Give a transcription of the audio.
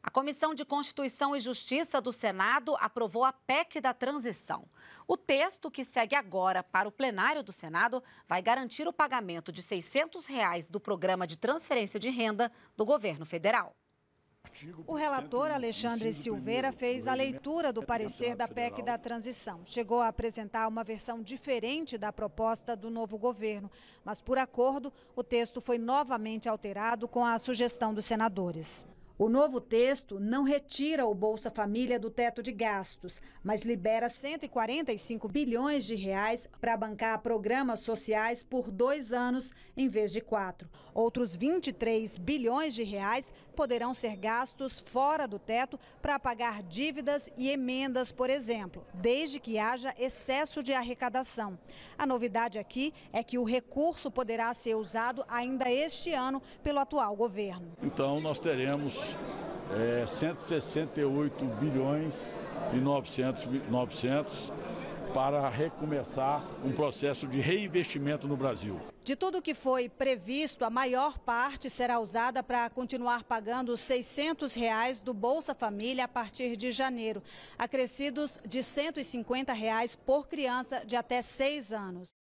A Comissão de Constituição e Justiça do Senado aprovou a PEC da transição. O texto que segue agora para o plenário do Senado vai garantir o pagamento de R$ 600 reais do programa de transferência de renda do governo federal. O relator Alexandre Silveira fez a leitura do parecer da PEC da transição. Chegou a apresentar uma versão diferente da proposta do novo governo, mas por acordo, o texto foi novamente alterado com a sugestão dos senadores. O novo texto não retira o Bolsa Família do teto de gastos, mas libera 145 bilhões de reais para bancar programas sociais por dois anos em vez de quatro. Outros 23 bilhões de reais poderão ser gastos fora do teto para pagar dívidas e emendas, por exemplo, desde que haja excesso de arrecadação. A novidade aqui é que o recurso poderá ser usado ainda este ano pelo atual governo. Então nós teremos é, 168 bilhões e 900, 900 para recomeçar um processo de reinvestimento no Brasil. De tudo o que foi previsto, a maior parte será usada para continuar pagando os 600 reais do Bolsa Família a partir de janeiro, acrescidos de 150 reais por criança de até seis anos.